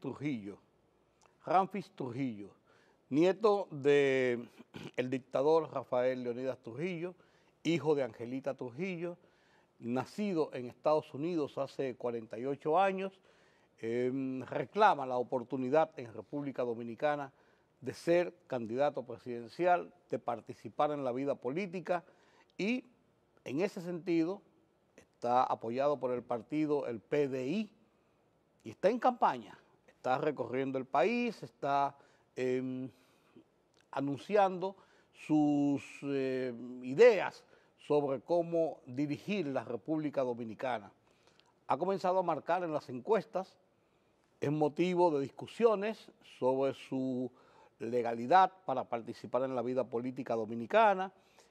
Trujillo, Ramfis Trujillo, nieto del dictador Rafael Leonidas Trujillo, hijo de Angelita Trujillo, nacido en Estados Unidos hace 48 años, em, reclama la oportunidad en República Dominicana de ser candidato presidencial, de participar en la vida política y en ese sentido está apoyado por el partido, el PDI, y está en campaña está recorriendo el país, está em, anunciando sus eh, ideas sobre cómo dirigir la República Dominicana. Ha comenzado a marcar en las encuestas, es motivo de discusiones sobre su legalidad para participar en la vida política dominicana,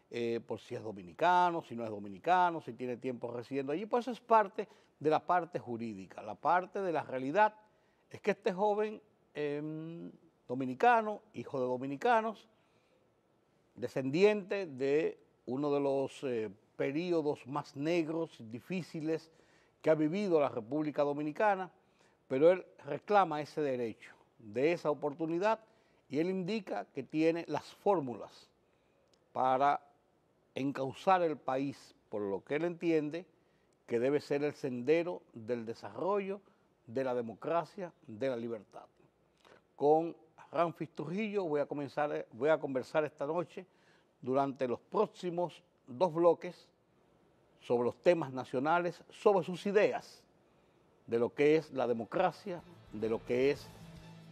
eh, por si es dominicano, si no es dominicano, si tiene tiempo residiendo allí, pues es parte de la parte jurídica, la parte de la realidad es que este joven em, dominicano, hijo de dominicanos, descendiente de uno de los eh, periodos más negros, y difíciles que ha vivido la República Dominicana, pero él reclama ese derecho, de esa oportunidad, y él indica que tiene las fórmulas para encauzar el país por lo que él entiende que debe ser el sendero del desarrollo, de la democracia, de la libertad. Con Ramfis Trujillo voy a, comenzar, voy a conversar esta noche durante los próximos dos bloques sobre los temas nacionales, sobre sus ideas de lo que es la democracia, de lo que es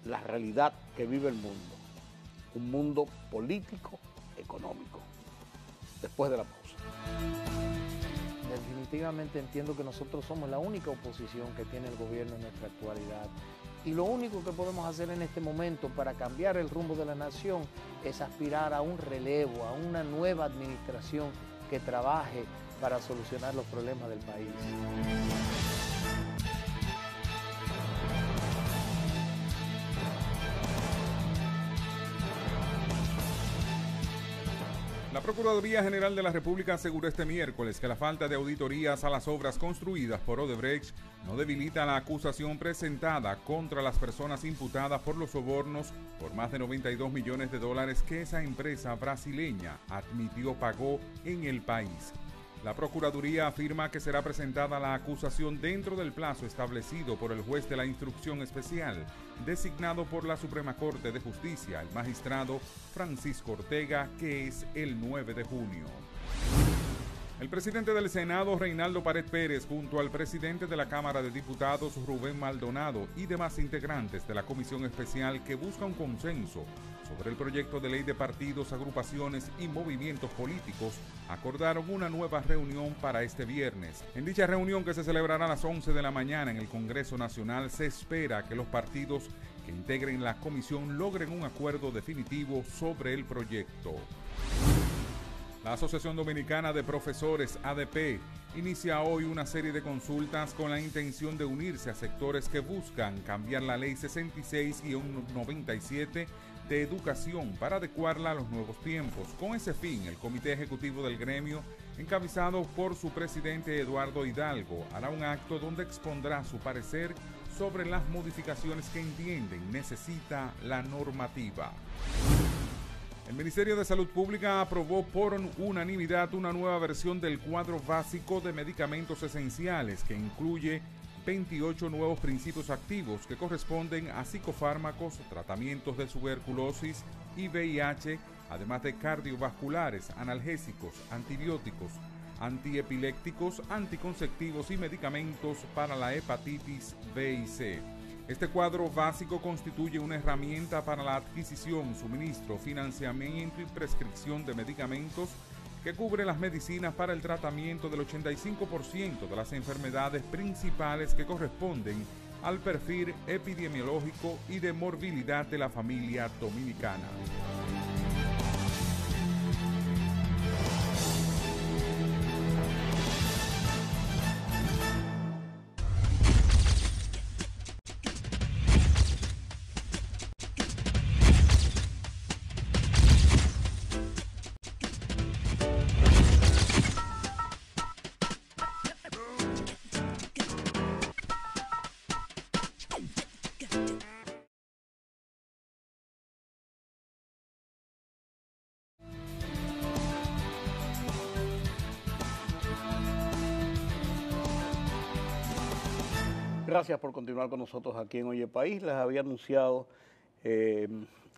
la realidad que vive el mundo, un mundo político, económico, después de la pausa definitivamente entiendo que nosotros somos la única oposición que tiene el gobierno en nuestra actualidad. Y lo único que podemos hacer en este momento para cambiar el rumbo de la nación es aspirar a un relevo, a una nueva administración que trabaje para solucionar los problemas del país. Procuraduría General de la República aseguró este miércoles que la falta de auditorías a las obras construidas por Odebrecht no debilita la acusación presentada contra las personas imputadas por los sobornos por más de 92 millones de dólares que esa empresa brasileña admitió pagó en el país. La Procuraduría afirma que será presentada la acusación dentro del plazo establecido por el juez de la instrucción especial, designado por la Suprema Corte de Justicia, el magistrado Francisco Ortega, que es el 9 de junio. El presidente del Senado, Reinaldo Pared Pérez, junto al presidente de la Cámara de Diputados, Rubén Maldonado, y demás integrantes de la Comisión Especial que busca un consenso sobre el proyecto de ley de partidos, agrupaciones y movimientos políticos, acordaron una nueva reunión para este viernes. En dicha reunión que se celebrará a las 11 de la mañana en el Congreso Nacional, se espera que los partidos que integren la comisión logren un acuerdo definitivo sobre el proyecto. La Asociación Dominicana de Profesores, ADP, inicia hoy una serie de consultas con la intención de unirse a sectores que buscan cambiar la Ley 66-97 y de Educación para adecuarla a los nuevos tiempos. Con ese fin, el Comité Ejecutivo del Gremio, encabezado por su presidente Eduardo Hidalgo, hará un acto donde expondrá su parecer sobre las modificaciones que entienden necesita la normativa. El Ministerio de Salud Pública aprobó por unanimidad una nueva versión del cuadro básico de medicamentos esenciales que incluye 28 nuevos principios activos que corresponden a psicofármacos, tratamientos de tuberculosis y VIH, además de cardiovasculares, analgésicos, antibióticos, antiepilépticos, anticonceptivos y medicamentos para la hepatitis B y C. Este cuadro básico constituye una herramienta para la adquisición, suministro, financiamiento y prescripción de medicamentos que cubre las medicinas para el tratamiento del 85% de las enfermedades principales que corresponden al perfil epidemiológico y de morbilidad de la familia dominicana. Gracias por continuar con nosotros aquí en Oye País. Les había anunciado eh,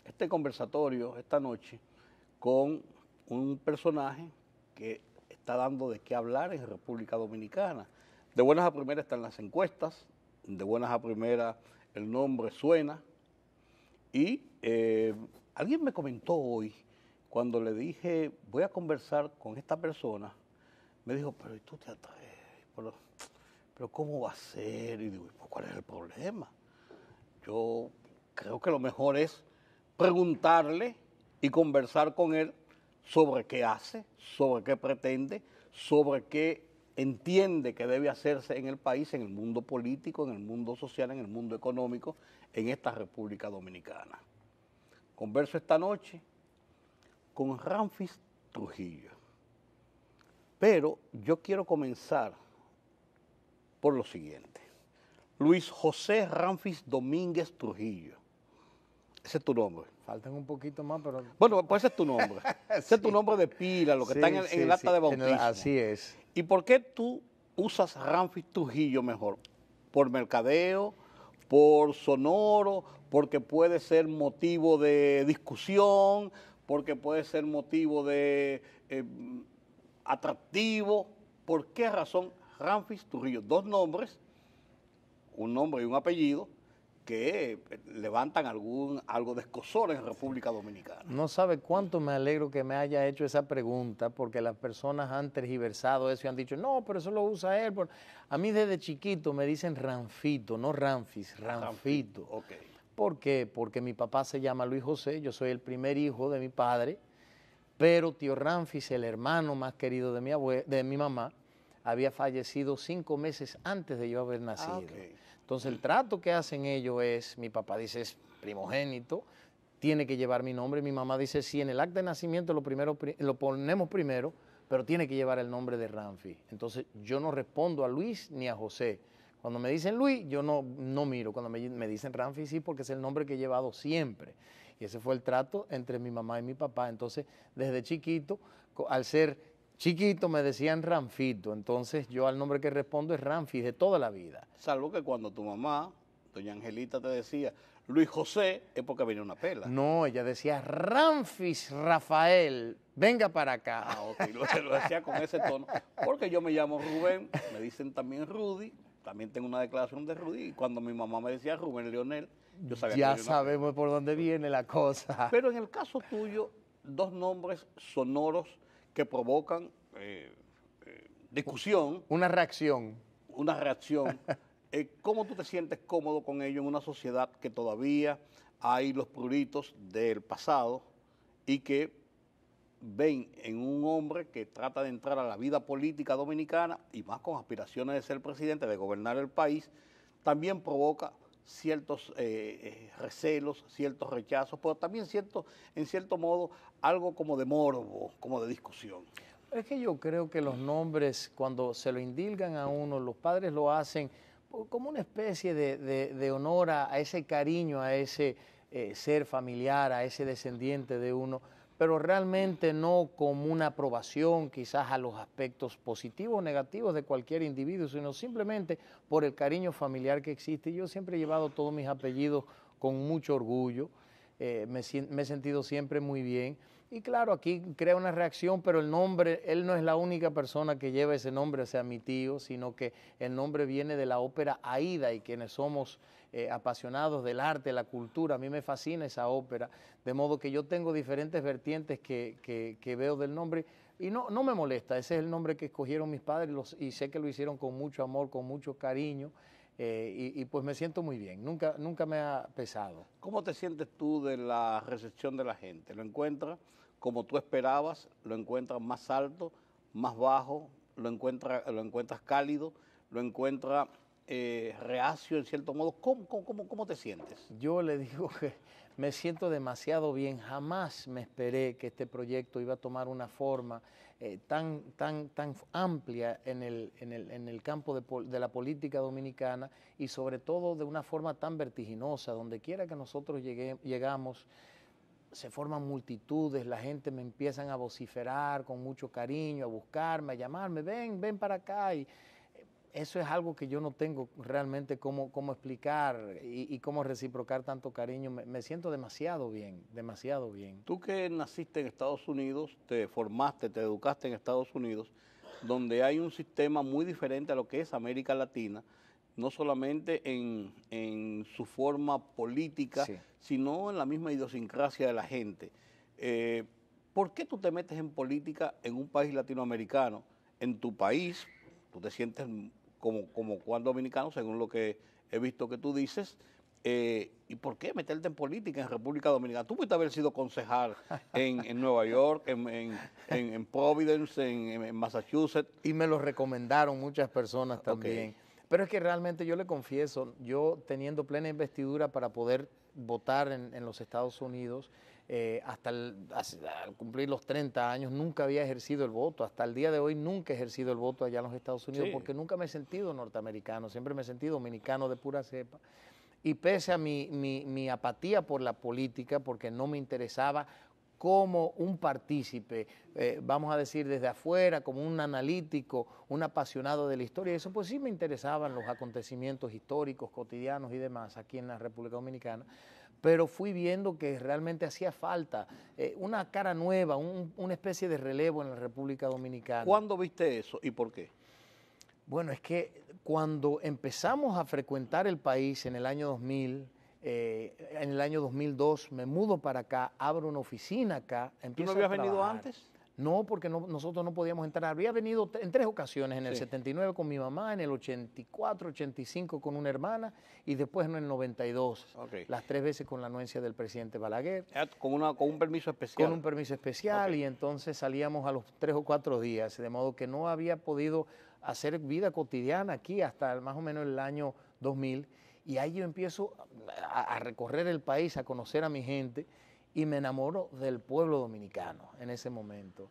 este conversatorio esta noche con un personaje que está dando de qué hablar en República Dominicana. De buenas a primeras están las encuestas, de buenas a primeras el nombre suena. Y eh, alguien me comentó hoy, cuando le dije voy a conversar con esta persona, me dijo, pero ¿y tú te atreves? pero ¿cómo va a ser? Y digo, ¿cuál es el problema? Yo creo que lo mejor es preguntarle y conversar con él sobre qué hace, sobre qué pretende, sobre qué entiende que debe hacerse en el país, en el mundo político, en el mundo social, en el mundo económico, en esta República Dominicana. Converso esta noche con Ramfis Trujillo. Pero yo quiero comenzar por lo siguiente. Luis José Ramfis Domínguez Trujillo. Ese es tu nombre. Faltan un poquito más, pero... Bueno, pues ese es tu nombre. Ese es tu nombre de pila, lo que está en, el, acta de bautismo. así es. ¿Y por qué tú usas Ramfis Trujillo mejor? ¿Por mercadeo? ¿Por sonoro? ¿Porque puede ser motivo de discusión? ¿Porque puede ser motivo de eh, atractivo? ¿Por qué razón Ramfis Turrillo. Dos nombres, un nombre y un apellido, que levantan algún, algo de escosor en República Dominicana. No sabe cuánto me alegro que me haya hecho esa pregunta, porque las personas han tergiversado eso y han dicho, no, pero eso lo usa él. A mí desde chiquito me dicen Ranfito, no Ramfis, Ranfito. ¿Por qué? Porque mi papá se llama Luis José, yo soy el primer hijo de mi padre, pero tío Ramfis, el hermano más querido de mi, de mi mamá, había fallecido cinco meses antes de yo haber ah, nacido. Entonces el trato que hacen ellos es, mi papá dice es primogénito, tiene que llevar mi nombre, mi mamá dice sí, en el acta de nacimiento lo, ponemos primero, pero tiene que llevar el nombre de Ramfi. Entonces yo no respondo a Luis ni a José. Cuando me dicen Luis, yo no, no miro. Cuando me, me dicen Ramfi, sí, porque es el nombre que he llevado siempre. Y ese fue el trato entre mi mamá y mi papá. Entonces, desde chiquito, al ser Chiquito me decían Ramfito, entonces yo al nombre que respondo es Ramfis de toda la vida. Salvo que cuando tu mamá, doña Angelita, te decía Luis José, es porque venía una pela. No, ella decía Ramfis Rafael, venga para acá. Ah, lo, decía con ese tono, porque yo me llamo Rubén, me dicen también Rudy, también tengo una declaración de Rudy, y cuando mi mamá me decía Rubén Leonel, yo sabía Ya sabemos por dónde viene la cosa. Pero en el caso tuyo, dos nombres sonoros que provocan eh, eh, discusión. Una reacción. Una reacción. Eh, ¿Cómo tú te sientes cómodo con ello en una sociedad que todavía hay los pruritos del pasado y que ven en un hombre que trata de entrar a la vida política dominicana y más con aspiraciones de ser presidente, de gobernar el país, también provoca ciertos eh, eh, recelos, ciertos rechazos, pero también cierto, en cierto modo algo como de morbo, como de discusión. Es que yo creo que los nombres, cuando se lo indilgan a uno, los padres lo hacen como una especie de, de, honor a, ese cariño, a ese eh, ser familiar, a ese descendiente de uno pero realmente no como una aprobación quizás a los aspectos positivos o negativos de cualquier individuo, sino simplemente por el cariño familiar que existe. Yo siempre he llevado todos mis apellidos con mucho orgullo, eh, me, he sentido siempre muy bien. Y claro, aquí crea una reacción, pero el nombre, él no es la única persona que lleva ese nombre, o sea, mi tío, sino que el nombre viene de la ópera Aida y quienes somos eh, apasionados del arte, la cultura, a mí me fascina esa ópera, de modo que yo tengo diferentes vertientes que, veo del nombre y no, no me molesta, ese es el nombre que escogieron mis padres y sé que lo hicieron con mucho amor, con mucho cariño. Eh, y, pues me siento muy bien, nunca, nunca me ha pesado. ¿Cómo te sientes tú de la recepción de la gente? ¿Lo encuentras como tú esperabas? ¿Lo encuentras más alto, más bajo? ¿Lo, encuentra, lo encuentras cálido? ¿Lo encuentras eh, reacio en cierto modo. ¿Cómo, cómo, ¿Cómo te sientes? Yo le digo que me siento demasiado bien. Jamás me esperé que este proyecto iba a tomar una forma eh, tan, tan, tan amplia en el, en el, campo de, la política dominicana y sobre todo de una forma tan vertiginosa. Donde quiera que nosotros llegue, llegamos, se forman multitudes, la gente me empiezan a vociferar con mucho cariño, a buscarme, a llamarme, ven, ven para acá. Y, eso es algo que yo no tengo realmente cómo, cómo explicar y, cómo reciprocar tanto cariño. Me, siento demasiado bien, demasiado bien. Tú que naciste en Estados Unidos, te formaste, te educaste en Estados Unidos, donde hay un sistema muy diferente a lo que es América Latina, no solamente en, su forma política, sino en la misma idiosincrasia de la gente. Eh, ¿Por qué tú te metes en política en un país latinoamericano? En tu país, tú te sientes como, como dominicano, según lo que he visto que tú dices. Eh, ¿Y por qué meterte en política en República Dominicana? Tú pudiste haber sido concejal en, en Nueva York, en, Providence, en, Massachusetts. Y me lo recomendaron muchas personas también. Pero es que realmente yo le confieso, yo teniendo plena investidura para poder votar en los Estados Unidos, eh, hasta, al cumplir los 30 años nunca había ejercido el voto, hasta el día de hoy nunca he ejercido el voto allá en los Estados Unidos porque nunca me he sentido norteamericano, siempre me he sentido dominicano de pura cepa. Y pese a mi, mi, apatía por la política, porque no me interesaba como un partícipe, eh, vamos a decir desde afuera, como un analítico, un apasionado de la historia. Eso pues sí me interesaban los acontecimientos históricos, cotidianos y demás aquí en la República Dominicana pero fui viendo que realmente hacía falta eh, una cara nueva, una especie de relevo en la República Dominicana. ¿Cuándo viste eso y por qué? Bueno, es que cuando empezamos a frecuentar el país en el año 2000, eh, en el año 2002 me mudo para acá, abro una oficina acá. ¿Tú no habías venido antes? No, porque nosotros no podíamos entrar. Había venido en tres ocasiones, en el 79 con mi mamá, en el 84, 85 con una hermana y después en el 92. Las tres veces con la anuencia del presidente Balaguer. Ah, con, con un permiso especial. Con un permiso especial y entonces salíamos a los tres o cuatro días, de modo que no había podido hacer vida cotidiana aquí hasta más o menos el año 2000. Y ahí yo empiezo a recorrer el país, a conocer a mi gente y me enamoro del pueblo dominicano en ese momento.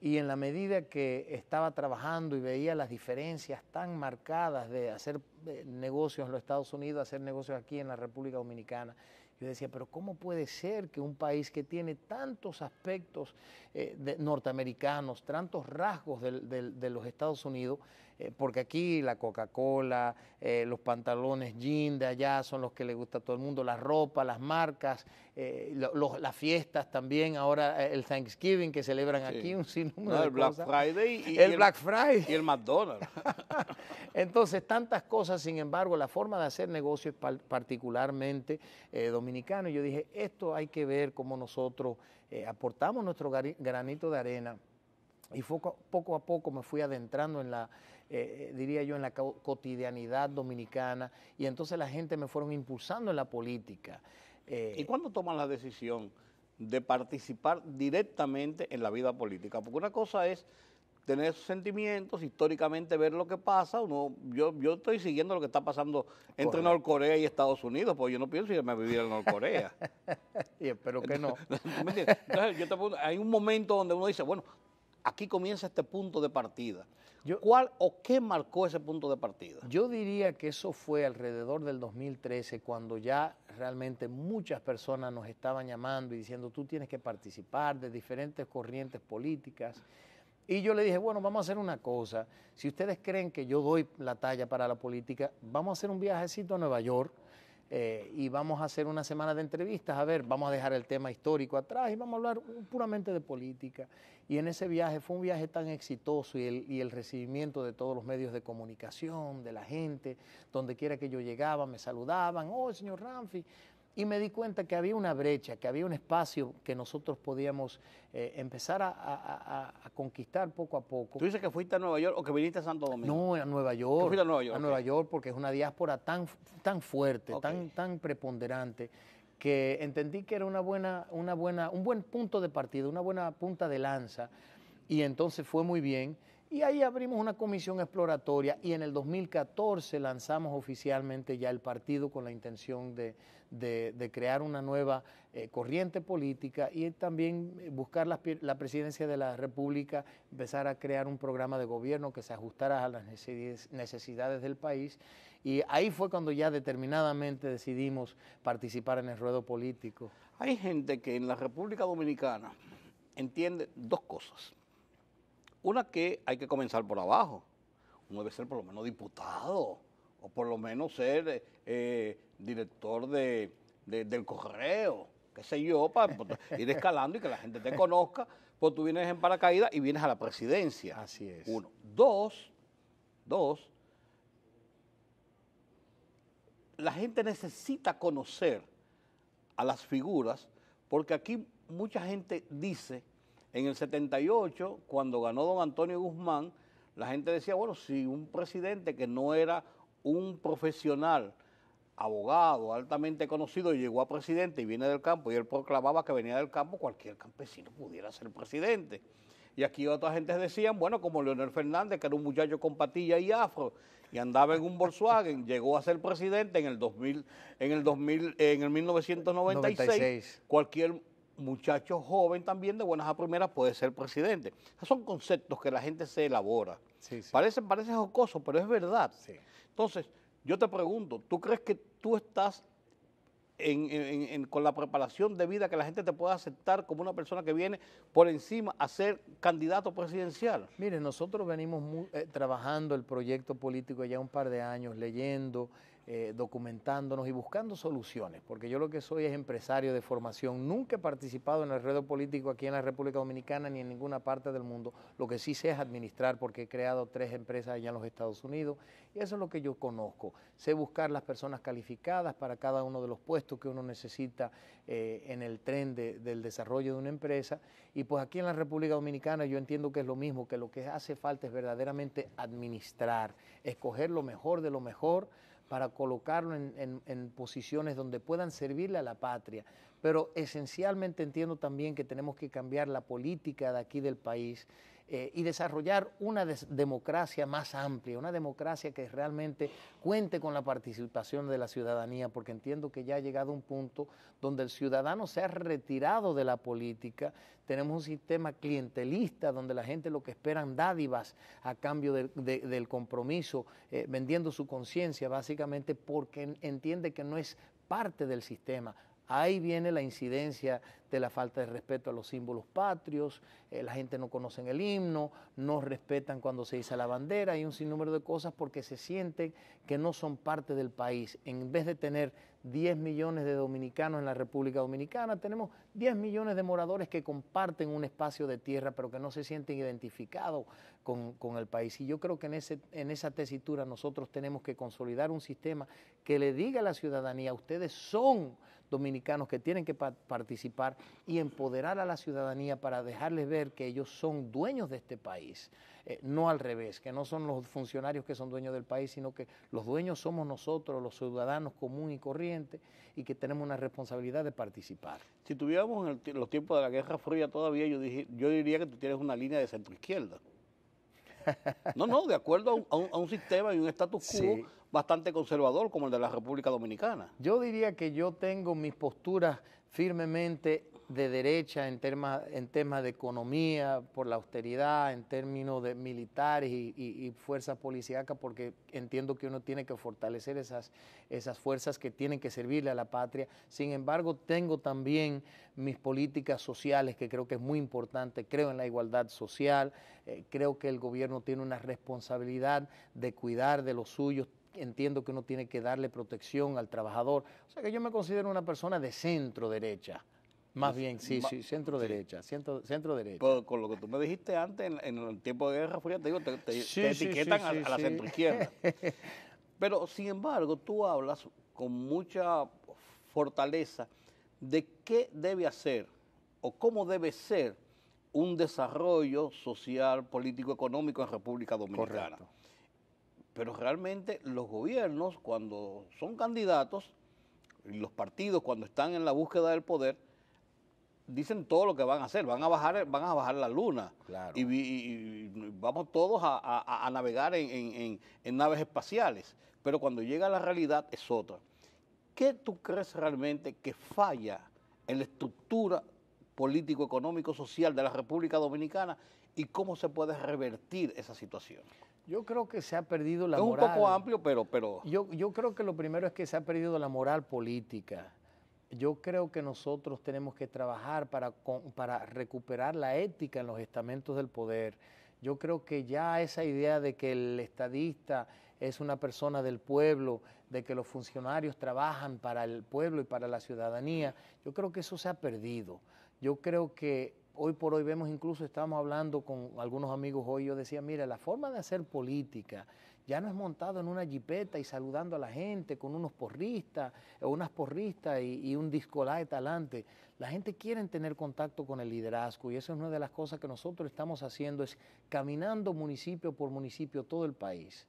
Y en la medida que estaba trabajando y veía las diferencias tan marcadas de hacer eh, negocios en los Estados Unidos, hacer negocios aquí en la República Dominicana, yo decía, pero ¿cómo puede ser que un país que tiene tantos aspectos eh, norteamericanos, tantos rasgos de los Estados Unidos, eh, porque aquí la Coca-Cola, eh, los pantalones jean de allá son los que le gusta a todo el mundo, la ropa, las marcas, eh, las fiestas también, ahora el Thanksgiving que celebran aquí, un sinnúmero el Black Friday y, el, Black Friday y el McDonald's. Entonces, tantas cosas, sin embargo, la forma de hacer negocio es particularmente dominicano, yo dije, esto hay que ver cómo nosotros aportamos nuestro granito de arena. Y poco a poco me fui adentrando en la, eh, eh, diría yo, en la cotidianidad dominicana, y entonces la gente me fueron impulsando en la política. Eh. ¿Y cuándo toman la decisión de participar directamente en la vida política? Porque una cosa es tener esos sentimientos, históricamente ver lo que pasa. Uno, yo, yo estoy siguiendo lo que está pasando entre Norcorea y Estados Unidos, porque yo no pienso irme a vivir en Norcorea. y espero que no. hay un momento donde uno dice, bueno, Aquí comienza este punto de partida. ¿Cuál o qué marcó ese punto de partida? Yo diría que eso fue alrededor del 2013, cuando ya realmente muchas personas nos estaban llamando y diciendo, tú tienes que participar de diferentes corrientes políticas. Y yo le dije, bueno, vamos a hacer una cosa. Si ustedes creen que yo doy la talla para la política, vamos a hacer un viajecito a Nueva York eh, y vamos a hacer una semana de entrevistas. A ver, vamos a dejar el tema histórico atrás y vamos a hablar puramente de política. Y en ese viaje fue un viaje tan exitoso y el, recibimiento de todos los medios de comunicación, de la gente, donde quiera que yo llegaba, me saludaban, oh, señor Ramfi. Y me di cuenta que había una brecha, que había un espacio que nosotros podíamos eh, empezar a, conquistar poco a poco. ¿Tú dices que fuiste a Nueva York o que viniste a Santo Domingo? No, a Nueva York. a Nueva York? A Nueva York porque es una diáspora tan, tan fuerte, tan, tan preponderante que entendí que era una buena, una buena, un buen punto de partida, una buena punta de lanza, y entonces fue muy bien. Y ahí abrimos una comisión exploratoria y en el 2014 lanzamos oficialmente ya el partido con la intención de, crear una nueva eh, corriente política y también eh, buscar la, la, presidencia de la República, empezar a crear un programa de gobierno que se ajustara a las necesidades del país y ahí fue cuando ya determinadamente decidimos participar en el ruedo político. Hay gente que en la República Dominicana entiende dos cosas. Una que hay que comenzar por abajo. Uno debe ser por lo menos diputado o por lo menos ser eh, director de, del correo, qué sé yo, para ir escalando y que la gente te conozca, pues tú vienes en paracaídas y vienes a la presidencia. Así es. Uno. Dos, dos, la gente necesita conocer a las figuras, porque aquí mucha gente dice, en el 78, cuando ganó don Antonio Guzmán, la gente decía, bueno, si un presidente que no era un profesional, abogado, altamente conocido, llegó a presidente y viene del campo, y él proclamaba que venía del campo, cualquier campesino pudiera ser presidente. Y aquí otras gente decían, bueno, como Leonel Fernández, que era un muchacho con patilla y afro, y andaba en un Volkswagen, llegó a ser presidente en el 2000, en el 2000, en el 1996. Cualquier muchacho joven también de buenas a primeras puede ser presidente. Esos son conceptos que la gente se elabora. Parece, parece jocoso, pero es verdad. Entonces, yo te pregunto, ¿tú crees que tú estás en, con la preparación de vida que la gente te pueda aceptar como una persona que viene por encima a ser candidato presidencial? Mire, nosotros venimos eh, trabajando el proyecto político ya un par de años, leyendo, eh, documentándonos y buscando soluciones, porque yo lo que soy es empresario de formación, nunca he participado en el ruedo político aquí en la República Dominicana ni en ninguna parte del mundo, lo que sí sé es administrar porque he creado tres empresas allá en los Estados Unidos y eso es lo que yo conozco, sé buscar las personas calificadas para cada uno de los puestos que uno necesita eh, en el tren del desarrollo de una empresa y pues aquí en la República Dominicana yo entiendo que es lo mismo, que lo que hace falta es verdaderamente administrar, escoger lo mejor de lo mejor, para colocarlo en, posiciones donde puedan servirle a la patria. Pero esencialmente entiendo también que tenemos que cambiar la política de aquí del país eh, y desarrollar una democracia más amplia, una democracia que realmente cuente con la participación de la ciudadanía, porque entiendo que ya ha llegado un punto donde el ciudadano se ha retirado de la política, tenemos un sistema clientelista donde la gente lo que esperan dádivas a cambio del compromiso, eh, vendiendo su conciencia básicamente porque entiende que no es parte del sistema. Ahí viene la incidencia de la falta de respeto a los símbolos patrios, eh, la gente no conoce el himno, no respetan cuando se hizo la bandera y un sinnúmero de cosas porque se sienten que no son parte del país. En vez de tener 10 millones de dominicanos en la República Dominicana, tenemos 10 millones de moradores que comparten un espacio de tierra pero que no se sienten identificados con, el país. Y yo creo que en, ese, en esa tesitura nosotros tenemos que consolidar un sistema que le diga a la ciudadanía, ustedes son dominicanos que tienen que participar y empoderar a la ciudadanía para dejarles ver que ellos son dueños de este país, eh, no al revés, que no son los funcionarios que son dueños del país, sino que los dueños somos nosotros, los ciudadanos común y corriente, y que tenemos una responsabilidad de participar. Si tuviéramos en los tiempos de la Guerra Fría todavía, yo, yo diría que tú tienes una línea de centro izquierda. No, no, de acuerdo a un, sistema y un status quo bastante conservador como el de la República Dominicana. Yo diría que yo tengo mis posturas firmemente de derecha en temas en temas de economía, por la austeridad, en términos de militares y, fuerzas policíacas, porque entiendo que uno tiene que fortalecer esas, esas fuerzas que tienen que servirle a la patria. Sin embargo, tengo también mis políticas sociales, que creo que es muy importante, creo en la igualdad social, eh, creo que el gobierno tiene una responsabilidad de cuidar de los suyos, entiendo que uno tiene que darle protección al trabajador. O sea que yo me considero una persona de centro derecha. Más pues, bien, sí, sí, centro derecha, centro, centro derecha. Pues, con lo que tú me dijiste antes, en, el tiempo de Guerra Fría, te digo, te, etiquetan a, la centro izquierda. Pero, sin embargo, tú hablas con mucha fortaleza de qué debe hacer o cómo debe ser un desarrollo social, político, económico en República Dominicana. Pero realmente los gobiernos, cuando son candidatos, los partidos, cuando están en la búsqueda del poder, dicen todo lo que van a hacer, van a bajar, van a bajar la luna y, vamos todos a, navegar en, naves espaciales, pero cuando llega la realidad es otra. ¿Qué tú crees realmente que falla en la estructura político, económico, social de la República Dominicana y cómo se puede revertir esa situación? Yo creo que se ha perdido la moral. Es un poco amplio, pero... pero... Yo, yo creo que lo primero es que se ha perdido la moral política yo creo que nosotros tenemos que trabajar para, para, recuperar la ética en los estamentos del poder. Yo creo que ya esa idea de que el estadista es una persona del pueblo, de que los funcionarios trabajan para el pueblo y para la ciudadanía, yo creo que eso se ha perdido. Yo creo que hoy por hoy vemos, incluso estamos hablando con algunos amigos hoy, yo decía, mira, la forma de hacer política ya no es montado en una jipeta y saludando a la gente con unos porristas o unas porristas y, un un de talante. La gente quiere tener contacto con el liderazgo y eso es una de las cosas que nosotros estamos haciendo, es caminando municipio por municipio todo el país.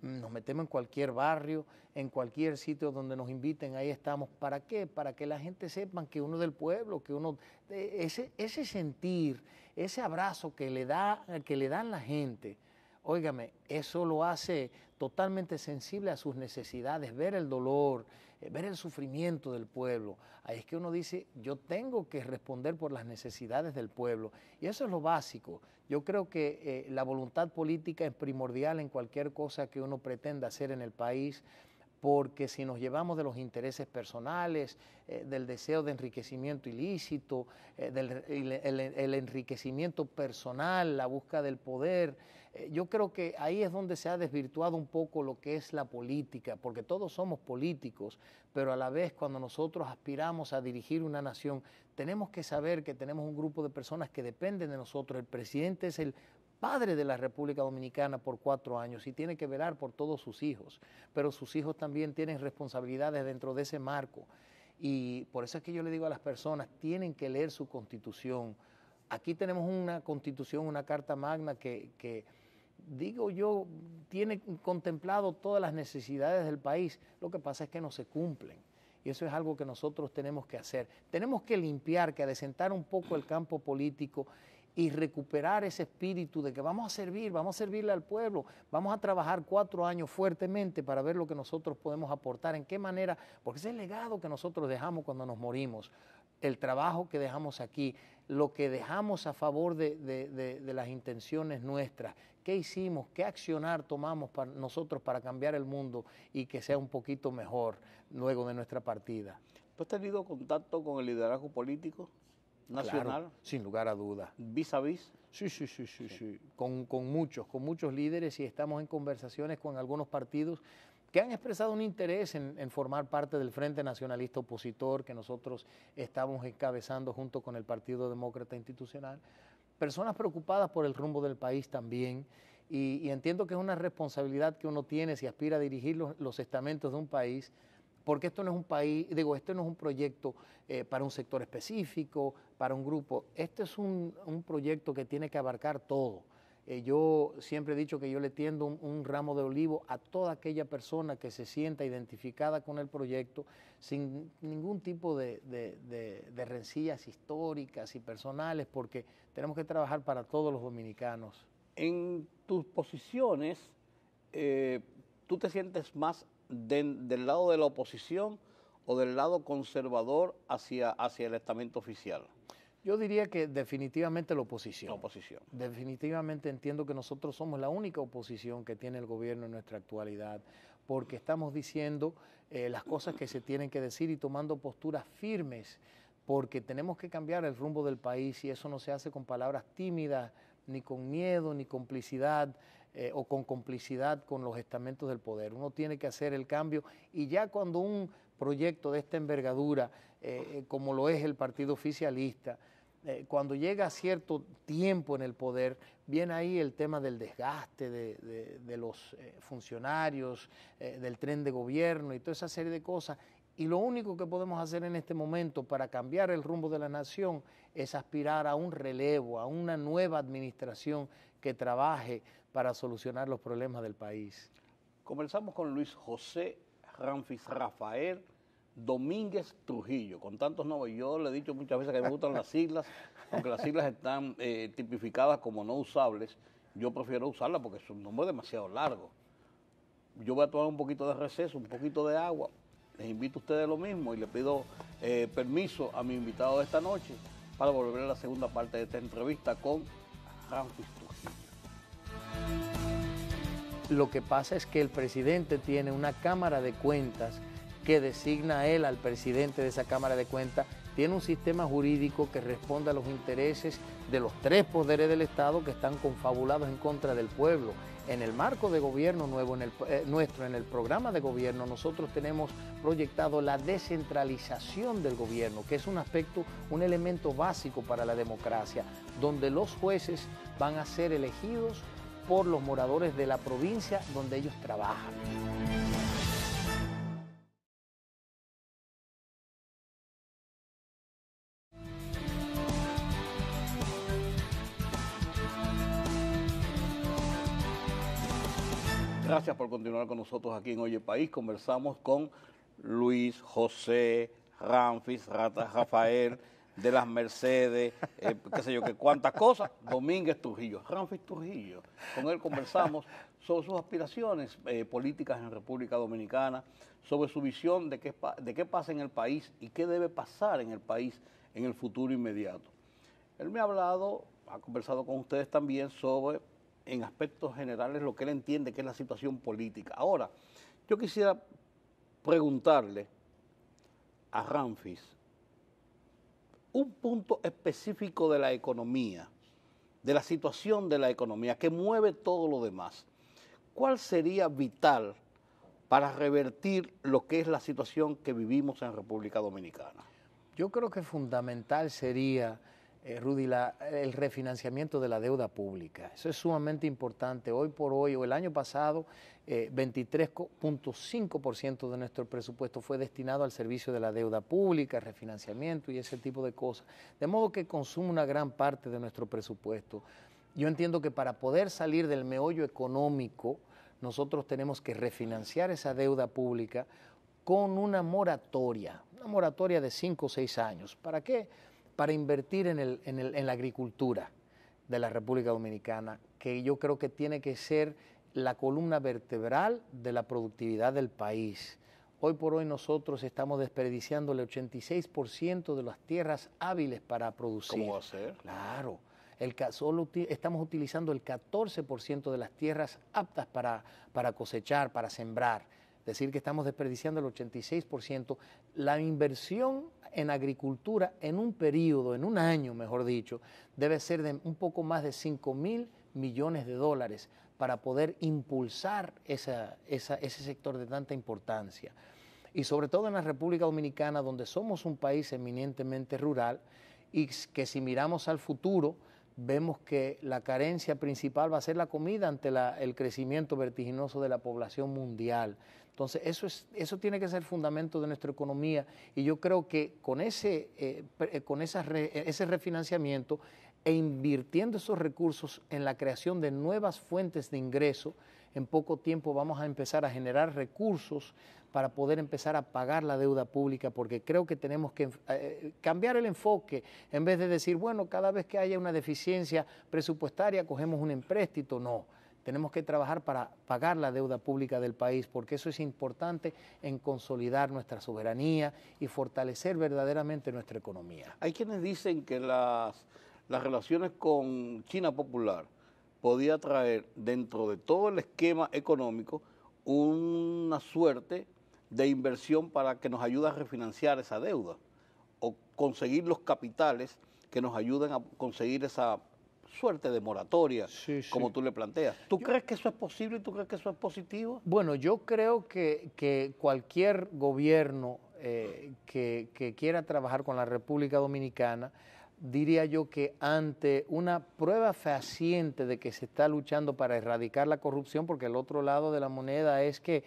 Nos metemos en cualquier barrio, en cualquier sitio donde nos inviten, ahí estamos. ¿Para qué? Para que la gente sepan que uno del pueblo, que uno... Eh, ese, ese sentir, ese abrazo que le, da, que le dan la gente, Óigame, eso lo hace totalmente sensible a sus necesidades, ver el dolor, eh, ver el sufrimiento del pueblo. Ahí es que uno dice, yo tengo que responder por las necesidades del pueblo. Y eso es lo básico. Yo creo que eh, la voluntad política es primordial en cualquier cosa que uno pretenda hacer en el país porque si nos llevamos de los intereses personales, eh, del deseo de enriquecimiento ilícito, eh, del el, enriquecimiento personal, la búsqueda del poder, eh, yo creo que ahí es donde se ha desvirtuado un poco lo que es la política, porque todos somos políticos, pero a la vez cuando nosotros aspiramos a dirigir una nación, tenemos que saber que tenemos un grupo de personas que dependen de nosotros, el presidente es el padre de la República Dominicana por cuatro años y tiene que velar por todos sus hijos, pero sus hijos también tienen responsabilidades dentro de ese marco. Y por eso es que yo le digo a las personas, tienen que leer su constitución. Aquí tenemos una constitución, una carta magna que, digo yo, tiene contemplado todas las necesidades del país. Lo que pasa es que no se cumplen. Y eso es algo que nosotros tenemos que hacer. Tenemos que limpiar, que adecentar un poco el campo político y recuperar ese espíritu de que vamos a servir, vamos a servirle al pueblo, vamos a trabajar cuatro años fuertemente para ver lo que nosotros podemos aportar, en qué manera, porque es el legado que nosotros dejamos cuando nos morimos, el trabajo que dejamos aquí, lo que dejamos a favor de, las intenciones nuestras, qué hicimos, qué accionar tomamos nosotros para cambiar el mundo y que sea un poquito mejor luego de nuestra partida. ¿Tú has tenido contacto con el liderazgo político? nacional. sin lugar a dudas. Vis a vis. Sí, sí, sí, sí, Con, muchos, con muchos líderes y estamos en conversaciones con algunos partidos que han expresado un interés en, formar parte del Frente Nacionalista Opositor que nosotros estamos encabezando junto con el Partido Demócrata Institucional. Personas preocupadas por el rumbo del país también. Y, entiendo que es una responsabilidad que uno tiene si aspira a dirigir los estamentos de un país porque esto no es un país, digo, esto no es un proyecto eh, para un sector específico, para un grupo, este es un, proyecto que tiene que abarcar todo. Eh, yo siempre he dicho que yo le tiendo un, ramo de olivo a toda aquella persona que se sienta identificada con el proyecto sin ningún tipo de, rencillas históricas y personales, porque tenemos que trabajar para todos los dominicanos. En tus posiciones, eh, ¿tú te sientes más del lado de la oposición o del lado conservador hacia, hacia el estamento oficial? Yo diría que definitivamente la oposición. La oposición. Definitivamente entiendo que nosotros somos la única oposición que tiene el gobierno en nuestra actualidad, porque estamos diciendo eh, las cosas que se tienen que decir y tomando posturas firmes, porque tenemos que cambiar el rumbo del país y eso no se hace con palabras tímidas, ni con miedo, ni complicidad. Eh, o con complicidad con los estamentos del poder. Uno tiene que hacer el cambio y ya cuando un proyecto de esta envergadura, eh, eh, como lo es el Partido Oficialista, cuando llega cierto tiempo en el poder, viene ahí el tema del desgaste de los funcionarios, del tren de gobierno y toda esa serie de cosas. Y lo único que podemos hacer en este momento para cambiar el rumbo de la nación es aspirar a un relevo, a una nueva administración que trabaje para solucionar los problemas del país. Comenzamos con Luis José Ramfis Rafael Domínguez Trujillo, con tantos nombres. Yo le he dicho muchas veces que me gustan las siglas, aunque las siglas están eh, tipificadas como no usables, yo prefiero usarlas porque su un nombre demasiado largo. Yo voy a tomar un poquito de receso, un poquito de agua. Les invito a ustedes lo mismo y le pido eh, permiso a mi invitado de esta noche para volver a la segunda parte de esta entrevista con Ramfis lo que pasa es que el presidente tiene una Cámara de Cuentas que designa él al presidente de esa Cámara de Cuentas, tiene un sistema jurídico que responde a los intereses de los tres poderes del Estado que están confabulados en contra del pueblo. En el marco de gobierno nuevo, en el, eh, nuestro, en el programa de gobierno, nosotros tenemos proyectado la descentralización del gobierno, que es un aspecto, un elemento básico para la democracia, donde los jueces van a ser elegidos por los moradores de la provincia donde ellos trabajan. Gracias por continuar con nosotros aquí en Oye País. Conversamos con Luis José Ramfis Rafael de las Mercedes, eh, qué sé yo, qué cuántas cosas. Domínguez Trujillo, Ramfis Trujillo. Con él conversamos sobre sus aspiraciones eh, políticas en República Dominicana, sobre su visión de qué, de qué pasa en el país y qué debe pasar en el país en el futuro inmediato. Él me ha hablado, ha conversado con ustedes también sobre, en aspectos generales, lo que él entiende que es la situación política. Ahora, yo quisiera preguntarle a Ramfis, un punto específico de la economía, de la situación de la economía que mueve todo lo demás, ¿cuál sería vital para revertir lo que es la situación que vivimos en República Dominicana? Yo creo que fundamental sería eh, Rudy, el refinanciamiento de la deuda pública. Eso es sumamente importante. Hoy por hoy, o el año pasado, 23.5% eh, de nuestro presupuesto fue destinado al servicio de la deuda pública, refinanciamiento y ese tipo de cosas. De modo que consume una gran parte de nuestro presupuesto. Yo entiendo que para poder salir del meollo económico, nosotros tenemos que refinanciar esa deuda pública con una moratoria, una moratoria de 5 o 6 años. ¿Para qué? para invertir en, el, en, el, en la agricultura de la República Dominicana, que yo creo que tiene que ser la columna vertebral de la productividad del país. Hoy por hoy nosotros estamos desperdiciando el 86% de las tierras hábiles para producir. ¿Cómo va a ser? Claro. El, solo estamos utilizando el 14% de las tierras aptas para, para cosechar, para sembrar. Es decir, que estamos desperdiciando el 86%. La inversión en agricultura en un periodo, en un año mejor dicho, debe ser de un poco más de 5 mil millones de dólares para poder impulsar ese sector de tanta importancia. Y sobre todo en la República Dominicana, donde somos un país eminentemente rural y que si miramos al futuro, vemos que la carencia principal va a ser la comida ante el crecimiento vertiginoso de la población mundial. Entonces, eso, es, eso tiene que ser fundamento de nuestra economía y yo creo que con ese, eh, con ese refinanciamiento e invirtiendo esos recursos en la creación de nuevas fuentes de ingreso, en poco tiempo vamos a empezar a generar recursos para poder empezar a pagar la deuda pública, porque creo que tenemos que eh, cambiar el enfoque, en vez de decir, bueno, cada vez que haya una deficiencia presupuestaria, cogemos un empréstito, no tenemos que trabajar para pagar la deuda pública del país, porque eso es importante en consolidar nuestra soberanía y fortalecer verdaderamente nuestra economía. Hay quienes dicen que las, relaciones con China Popular podía traer dentro de todo el esquema económico una suerte de inversión para que nos ayude a refinanciar esa deuda o conseguir los capitales que nos ayuden a conseguir esa suerte de moratoria, como tú le planteas. ¿Tú crees que eso es posible? ¿Tú crees que eso es positivo? Bueno, yo creo que, que cualquier gobierno eh, que, que quiera trabajar con la República Dominicana, diría yo que ante una prueba fehaciente de que se está luchando para erradicar la corrupción, porque el otro lado de la moneda es que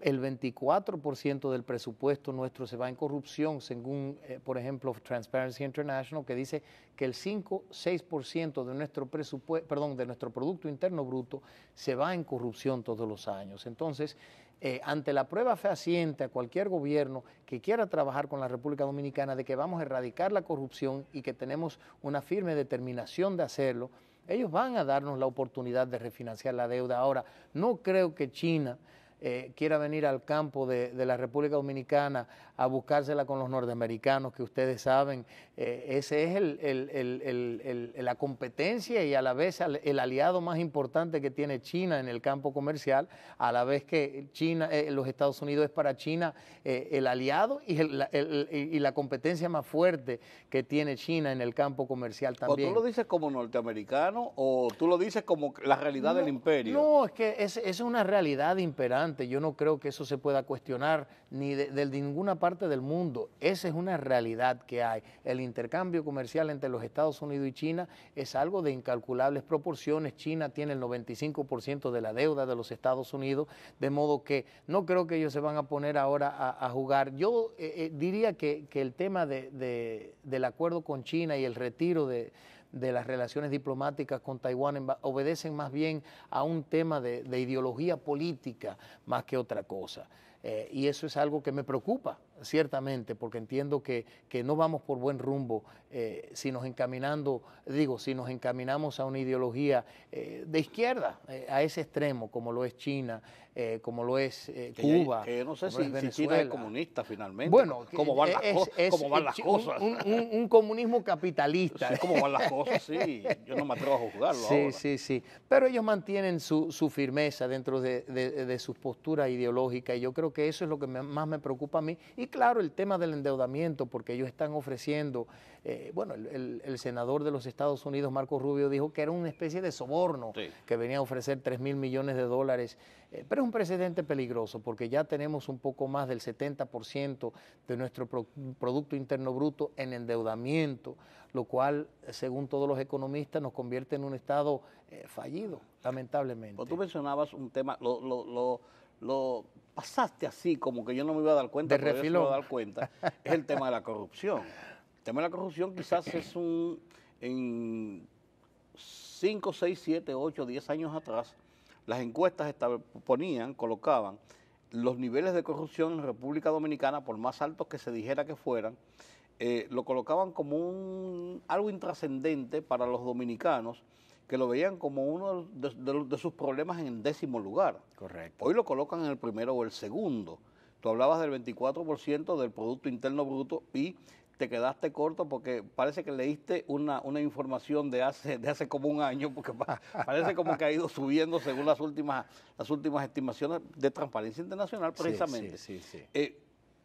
el 24% del presupuesto nuestro se va en corrupción, según, eh, por ejemplo, Transparency International, que dice que el 5-6% de nuestro presupuesto, perdón, de nuestro Producto Interno Bruto se va en corrupción todos los años. Entonces, eh, ante la prueba fehaciente a cualquier gobierno que quiera trabajar con la República Dominicana de que vamos a erradicar la corrupción y que tenemos una firme determinación de hacerlo, ellos van a darnos la oportunidad de refinanciar la deuda. Ahora, no creo que China eh, quiera venir al campo de, la República Dominicana a buscársela con los norteamericanos, que ustedes saben, eh, ese es el, la competencia y a la vez el aliado más importante que tiene China en el campo comercial, a la vez que China, eh, los Estados Unidos es para China el aliado y, y, la competencia más fuerte que tiene China en el campo comercial también. tú lo dices como norteamericano o tú lo dices como la realidad del imperio? No, es que es una realidad imperante yo no creo que eso se pueda cuestionar ni de, ninguna parte del mundo. Esa es una realidad que hay. El intercambio comercial entre los Estados Unidos y China es algo de incalculables proporciones. China tiene el 95% de la deuda de los Estados Unidos, de modo que no creo que ellos se van a poner ahora a, jugar. Yo eh, eh, diría que, el tema del acuerdo con China y el retiro de de las relaciones diplomáticas con Taiwán obedecen más bien a un tema de, ideología política más que otra cosa. Eh, y eso es algo que me preocupa, ciertamente, porque entiendo que, que no vamos por buen rumbo eh, si nos encaminando, digo, si nos encaminamos a una ideología eh, de izquierda, eh, a ese extremo, como lo es China, como lo es Cuba. Que, no sé si, China es comunista finalmente. Bueno, como van las, es, van las cosas? Un, comunismo capitalista. como van las cosas? Sí, yo no me atrevo a juzgarlo. Sí, ahora. sí, sí. Pero ellos mantienen su, firmeza dentro de, sus posturas ideológicas y yo creo que eso es lo que más me preocupa a mí. Y claro, el tema del endeudamiento, porque ellos están ofreciendo. Eh, eh, bueno, el, senador de los Estados Unidos, Marco Rubio, dijo que era una especie de soborno que venía a ofrecer 3 mil millones de dólares. Eh, pero es un precedente peligroso porque ya tenemos un poco más del 70% de nuestro Producto Interno Bruto en endeudamiento, lo cual, según todos los economistas, nos convierte en un Estado eh, fallido, lamentablemente. Pues tú mencionabas un tema, lo, lo, lo, lo pasaste así, como que yo no me iba a dar cuenta, de me iba a dar cuenta, es el tema de la corrupción. tema de la corrupción quizás es un, en 5, 6, 7, 8, 10 años atrás, las encuestas ponían, colocaban los niveles de corrupción en República Dominicana, por más altos que se dijera que fueran, eh, lo colocaban como un, algo intrascendente para los dominicanos, que lo veían como uno de, sus problemas en décimo lugar. Correcto. Hoy lo colocan en el primero o el segundo. Tú hablabas del 24% del Producto Interno Bruto y te quedaste corto porque parece que leíste una, una información de hace, de hace como un año, porque parece como que ha ido subiendo según las últimas, las últimas estimaciones de Transparencia Internacional, precisamente. Sí, sí, sí, eh,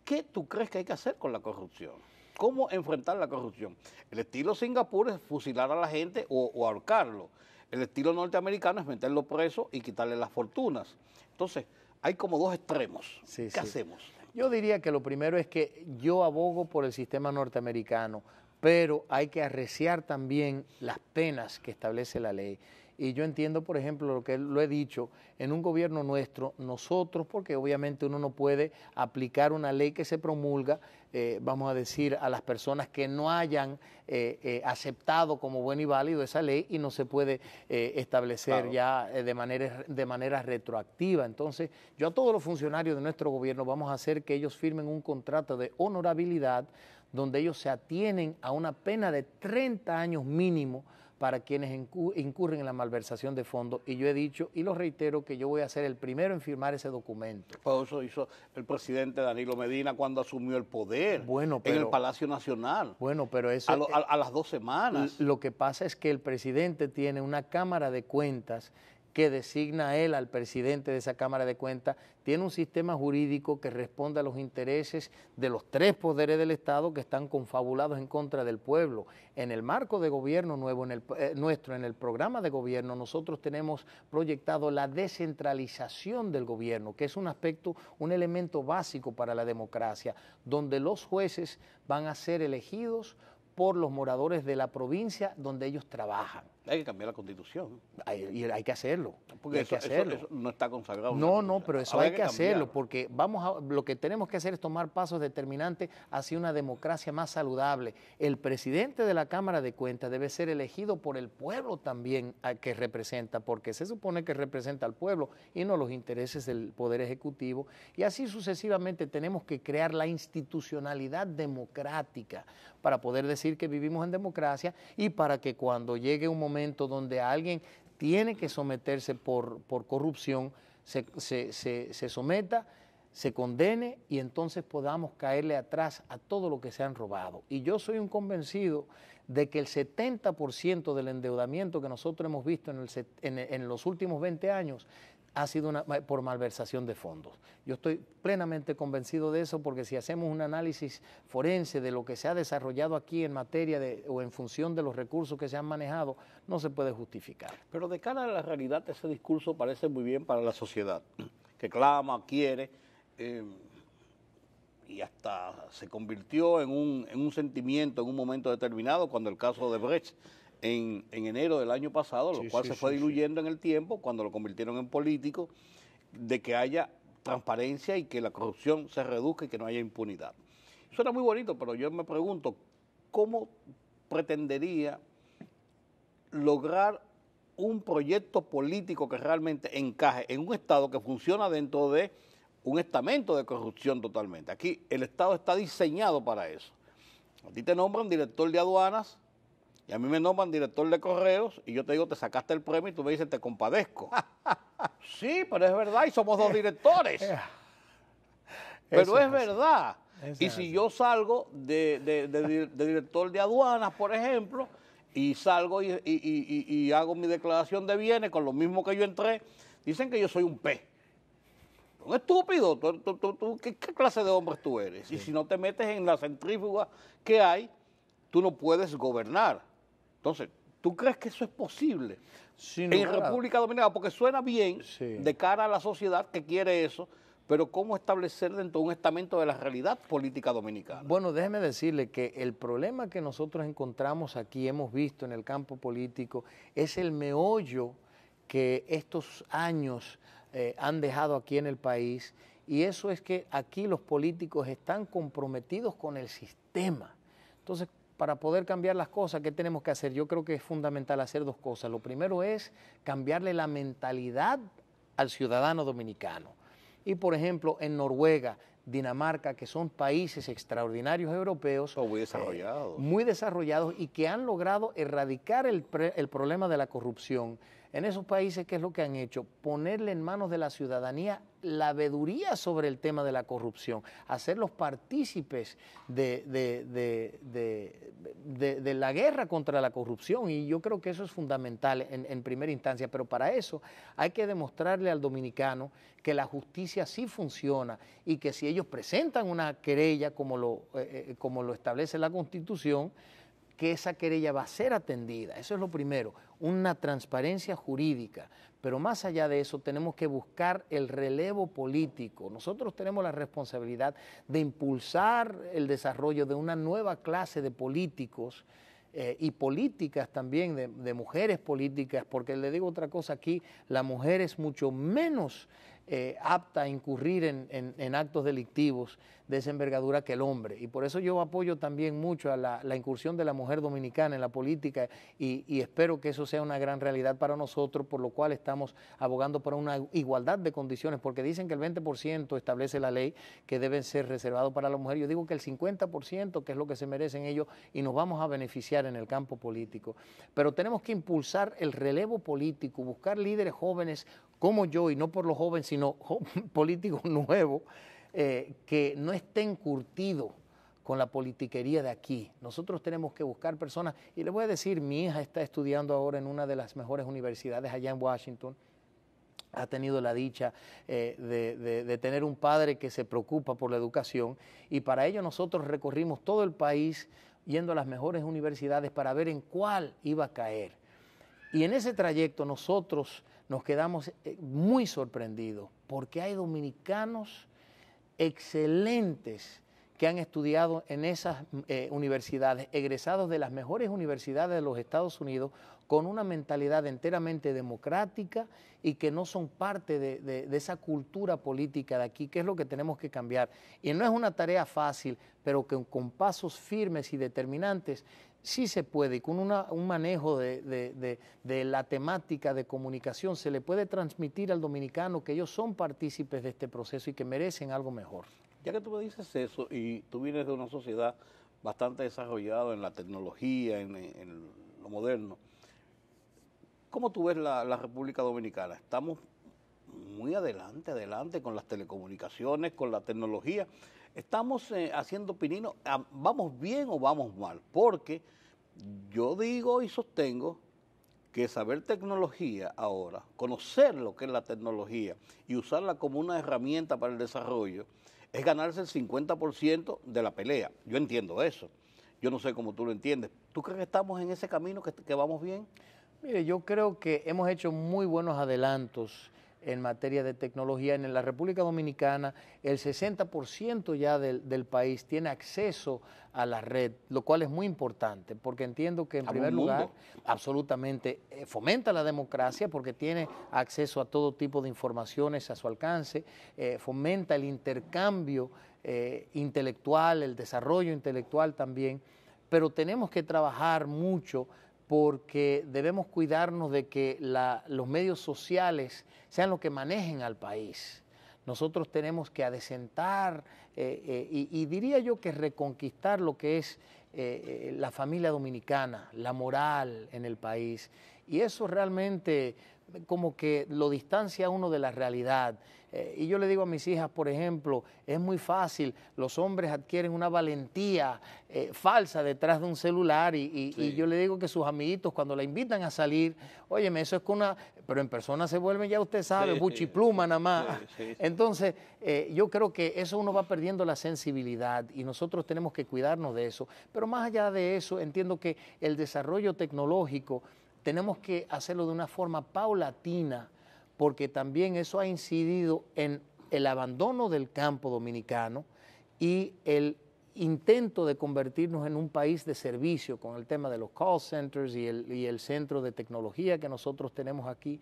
¿Qué tú crees que hay que hacer con la corrupción? ¿Cómo enfrentar la corrupción? El estilo Singapur es fusilar a la gente o, o ahorcarlo. El estilo norteamericano es meterlo preso y quitarle las fortunas. Entonces, hay como dos extremos. ¿Qué hacemos? Yo diría que lo primero es que yo abogo por el sistema norteamericano, pero hay que arreciar también las penas que establece la ley. Y yo entiendo, por ejemplo, lo que lo he dicho, en un gobierno nuestro, nosotros, porque obviamente uno no puede aplicar una ley que se promulga, eh, vamos a decir, a las personas que no hayan eh, eh, aceptado como bueno y válido esa ley y no se puede establecer ya de, manera, de manera retroactiva. Entonces, yo a todos los funcionarios de nuestro gobierno vamos a hacer que ellos firmen un contrato de honorabilidad donde ellos se atienen a una pena de 30 años mínimo para quienes incurren en la malversación de fondos. Y yo he dicho, y lo reitero, que yo voy a ser el primero en firmar ese documento. eso hizo el presidente Danilo Medina cuando asumió el poder bueno, en el Palacio Nacional. Bueno, pero eso... A, a las dos semanas. Lo que pasa es que el presidente tiene una Cámara de Cuentas que designa él al presidente de esa Cámara de Cuentas, tiene un sistema jurídico que responde a los intereses de los tres poderes del Estado que están confabulados en contra del pueblo. En el marco de gobierno nuevo, en el, eh, nuestro, en el programa de gobierno, nosotros tenemos proyectado la descentralización del gobierno, que es un aspecto, un elemento básico para la democracia, donde los jueces van a ser elegidos por los moradores de la provincia donde ellos trabajan. Hay que cambiar la constitución. y hay que hacerlo. Porque hay que hacerlo. no está consagrado. No, no, pero eso hay que, hacerlo, porque vamos a, lo que tenemos que hacer es tomar pasos determinantes hacia una democracia más saludable. El presidente de la Cámara de Cuentas debe ser elegido por el pueblo también que representa, porque se supone que representa al pueblo y no los intereses del Poder Ejecutivo. Y así sucesivamente tenemos que crear la institucionalidad democrática para poder desarrollar decir que vivimos en democracia y para que cuando llegue un momento donde alguien tiene que someterse por, corrupción, se, someta se condene y entonces podamos caerle atrás a todo lo que se han robado. Y yo soy un convencido de que el 70% del endeudamiento que nosotros hemos visto en, en, los últimos 20 años ha sido una, por malversación de fondos. Yo estoy plenamente convencido de eso porque si hacemos un análisis forense de lo que se ha desarrollado aquí en materia de, o en función de los recursos que se han manejado, no se puede justificar. Pero de cara a la realidad, ese discurso parece muy bien para la sociedad, que clama, quiere, eh, y hasta se convirtió en un, en un sentimiento en un momento determinado cuando el caso de Brecht en, enero del año pasado, lo cual se fue diluyendo en el tiempo cuando lo convirtieron en político, de que haya transparencia y que la corrupción se reduzca y que no haya impunidad. Suena muy bonito, pero yo me pregunto, ¿cómo pretendería lograr un proyecto político que realmente encaje en un Estado que funciona dentro de un estamento de corrupción totalmente? Aquí el Estado está diseñado para eso. A ti te nombran director de aduanas y a mí me nombran director de correos y yo te digo, te sacaste el premio y tú me dices, te compadezco. sí, pero es verdad y somos dos eh, directores. Eh, pero es, verdad. Y si yo salgo de, director de aduanas, por ejemplo, y salgo y, hago mi declaración de bienes con lo mismo que yo entré, dicen que yo soy un p Un estúpido, tú, ¿qué, clase de hombre tú eres? Y si no te metes en la centrífuga que hay, tú no puedes gobernar. Entonces, ¿tú crees que eso es posible en República Dominicana? Porque suena bien de cara a la sociedad que quiere eso, pero ¿cómo establecer dentro de un estamento de la realidad política dominicana? Bueno, déjeme decirle que el problema que nosotros encontramos aquí, hemos visto en el campo político, es el meollo que estos años eh, han dejado aquí en el país, y eso es que aquí los políticos están comprometidos con el sistema. Entonces, para poder cambiar las cosas, ¿qué tenemos que hacer? Yo creo que es fundamental hacer dos cosas. Lo primero es cambiarle la mentalidad al ciudadano dominicano. Y por ejemplo, en Noruega, Dinamarca, que son países extraordinarios europeos. muy desarrollados. Eh, muy desarrollados y que han logrado erradicar el, el problema de la corrupción. En esos países, ¿qué es lo que han hecho? Ponerle en manos de la ciudadanía la veduría sobre el tema de la corrupción, hacerlos partícipes de, la guerra contra la corrupción. Y yo creo que eso es fundamental en, primera instancia, pero para eso hay que demostrarle al dominicano que la justicia sí funciona y que si ellos presentan una querella como lo, eh, eh, como lo establece la Constitución, que esa querella va a ser atendida. Eso es lo primero, una transparencia jurídica, pero más allá de eso, tenemos que buscar el relevo político. Nosotros tenemos la responsabilidad de impulsar el desarrollo de una nueva clase de políticos eh, y políticas también, de, de, mujeres políticas, porque le digo otra cosa aquí, la mujer es mucho menos eh, apta a incurrir en, actos delictivos de esa envergadura que el hombre. Y por eso yo apoyo también mucho a la, incursión de la mujer dominicana en la política y, espero que eso sea una gran realidad para nosotros, por lo cual estamos abogando por una igualdad de condiciones, porque dicen que el 20% establece la ley que deben ser reservado para la mujer. Yo digo que el 50%, que es lo que se merecen ellos, y nos vamos a beneficiar en el campo político. Pero tenemos que impulsar el relevo político, buscar líderes jóvenes como yo, y no por los jóvenes, sino políticos nuevos eh, que no estén curtidos con la politiquería de aquí. Nosotros tenemos que buscar personas, y le voy a decir, mi hija está estudiando ahora en una de las mejores universidades allá en Washington, ha tenido la dicha eh, de, tener un padre que se preocupa por la educación, y para ello nosotros recorrimos todo el país yendo a las mejores universidades para ver en cuál iba a caer. Y en ese trayecto nosotros nos quedamos eh, muy sorprendidos porque hay dominicanos excelentes que han estudiado en esas mm, eh, universidades, egresados de las mejores universidades de los Estados Unidos, con una mentalidad enteramente democrática y que no son parte de, de, esa cultura política de aquí, que es lo que tenemos que cambiar. Y no es una tarea fácil, pero que con pasos firmes y determinantes sí se puede, y con un manejo de, la temática de comunicación, se le puede transmitir al dominicano que ellos son partícipes de este proceso y que merecen algo mejor. Ya que tú me dices eso y tú vienes de una sociedad bastante desarrollada en la tecnología, en, lo moderno, ¿cómo tú ves la, la República Dominicana? Estamos muy adelante, adelante con las telecomunicaciones, con la tecnología estamos eh, haciendo pinino, ah, vamos bien o vamos mal, porque yo digo y sostengo que saber tecnología ahora, conocer lo que es la tecnología y usarla como una herramienta para el desarrollo, es ganarse el 50% de la pelea. Yo entiendo eso. Yo no sé cómo tú lo entiendes. ¿Tú crees que estamos en ese camino, que, que vamos bien? Mire, yo creo que hemos hecho muy buenos adelantos en materia de tecnología. En la República Dominicana el 60% ya del, país tiene acceso a la red, lo cual es muy importante, porque entiendo que en primer lugar absolutamente eh, fomenta la democracia porque tiene acceso a todo tipo de informaciones a su alcance, eh, fomenta el intercambio eh, intelectual, el desarrollo intelectual también, pero tenemos que trabajar mucho porque debemos cuidarnos de que los medios sociales sean los que manejen al país. Nosotros tenemos que adecentar eh, eh, y, diría yo que reconquistar lo que es eh, la familia dominicana, la moral en el país. Y eso realmente como que lo distancia uno de la realidad. Eh, y yo le digo a mis hijas, por ejemplo, es muy fácil, los hombres adquieren una valentía eh, falsa detrás de un celular y, yo le digo que sus amiguitos cuando la invitan a salir, óyeme, eso es con una, pero en persona se vuelven, ya usted sabe, sí. pluma nada más. Entonces, eh, yo creo que eso uno va perdiendo la sensibilidad y nosotros tenemos que cuidarnos de eso. Pero más allá de eso, entiendo que el desarrollo tecnológico, tenemos que hacerlo de una forma paulatina, porque también eso ha incidido en el abandono del campo dominicano y el intento de convertirnos en un país de servicio con el tema de los call centers y el, centro de tecnología que nosotros tenemos aquí.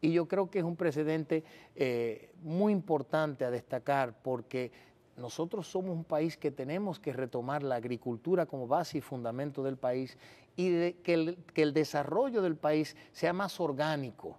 Y yo creo que es un precedente eh, muy importante a destacar porque nosotros somos un país que tenemos que retomar la agricultura como base y fundamento del país y que, el, desarrollo del país sea más orgánico.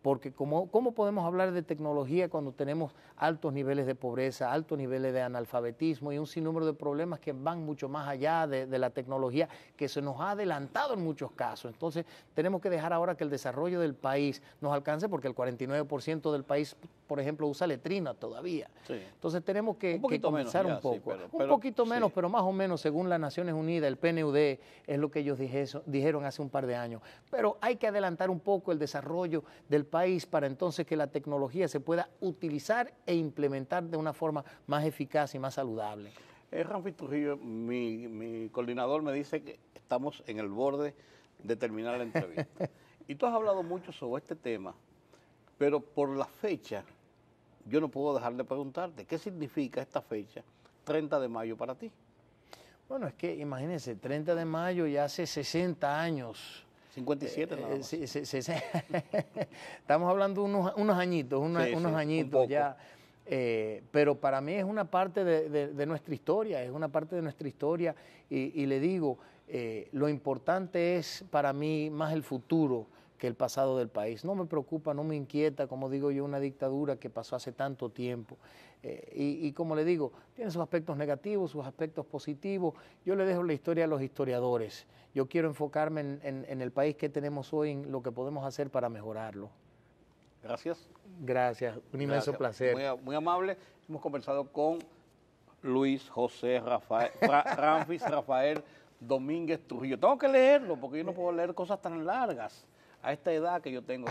Porque ¿cómo podemos hablar de tecnología cuando tenemos altos niveles de pobreza, altos niveles de analfabetismo y un sinnúmero de problemas que van mucho más allá de la tecnología que se nos ha adelantado en muchos casos? Entonces tenemos que dejar ahora que el desarrollo del país nos alcance porque el 49% del país por ejemplo, usa letrina todavía. Entonces tenemos que, comenzar un poco. un poquito menos, pero más o menos, según las Naciones Unidas, el PNUD es lo que ellos dijeron hace un par de años. Pero hay que adelantar un poco el desarrollo del país para entonces que la tecnología se pueda utilizar e implementar de una forma más eficaz y más saludable. Eh, Trujillo, mi, mi coordinador me dice que estamos en el borde de terminar la entrevista. y tú has hablado mucho sobre este tema, pero por la fecha yo no puedo dejar de preguntarte, ¿qué significa esta fecha, 30 de mayo, para ti? Bueno, es que imagínense, 30 de mayo ya hace 60 años. 57 nada eh, más. Estamos hablando unos, unos añitos, unos añitos ya. Eh, pero para mí es una parte de, nuestra historia, es una parte de nuestra historia y, le digo, eh, lo importante es para mí más el futuro el pasado del país. No me preocupa, no me inquieta, como digo yo, una dictadura que pasó hace tanto tiempo. Eh, y, como le digo, tiene sus aspectos negativos, sus aspectos positivos. Yo le dejo la historia a los historiadores. Yo quiero enfocarme en, el país que tenemos hoy, en lo que podemos hacer para mejorarlo. Gracias. Gracias, un inmenso placer. Muy, amable. Hemos conversado con Luis José Rafael, Ramfis Rafael Domínguez Trujillo. Tengo que leerlo porque yo no puedo leer cosas tan largas a esta edad que yo tengo,